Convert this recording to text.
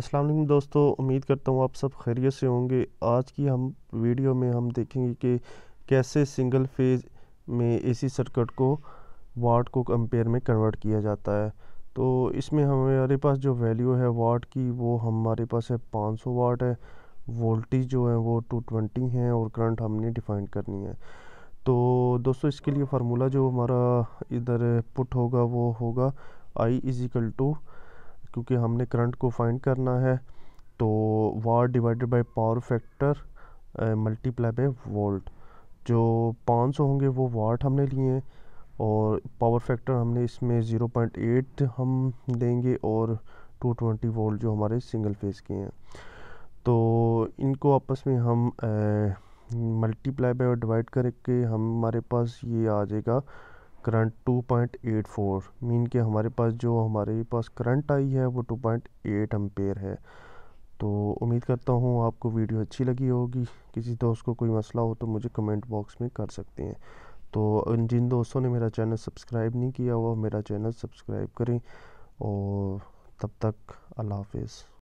अस्सलाम वालेकुम दोस्तों उम्मीद करता हूँ आप सब खैरियत से होंगे आज की हम वीडियो में हम देखेंगे कि कैसे सिंगल फेज़ में एसी सर्किट को वाट को कंपेयर में कन्वर्ट किया जाता है तो इसमें हमारे पास जो वैल्यू है वाट की वो हमारे पास है 500 वाट है वोल्टेज जो है वो 220 है और करंट हमने डिफाइन करनी है तो दोस्तों इसके लिए फार्मूला जो हमारा इधर पुट होगा वो होगा आई इज़िकल टू क्योंकि हमने करंट को फाइंड करना है तो watt divided by power factor multiply by volt जो 500 होंगे वो वाट हमने लिए हैं और पावर फैक्टर हमने इसमें 0.8 हम देंगे और 220 वोल्ट जो हमारे सिंगल फेज़ के हैं तो इनको आपस में हम मल्टीप्लाई बाय और डिवाइड करके हमारे पास ये आ जाएगा करंट 2.84 मीन के हमारे पास जो हमारे पास करंट आई है वो 2.8 पॉइंट है तो उम्मीद करता हूँ आपको वीडियो अच्छी लगी होगी किसी दोस्त को कोई मसला हो तो मुझे कमेंट बॉक्स में कर सकते हैं तो जिन दोस्तों ने मेरा चैनल सब्सक्राइब नहीं किया हुआ मेरा चैनल सब्सक्राइब करें और तब तक अल्लाह हाफ़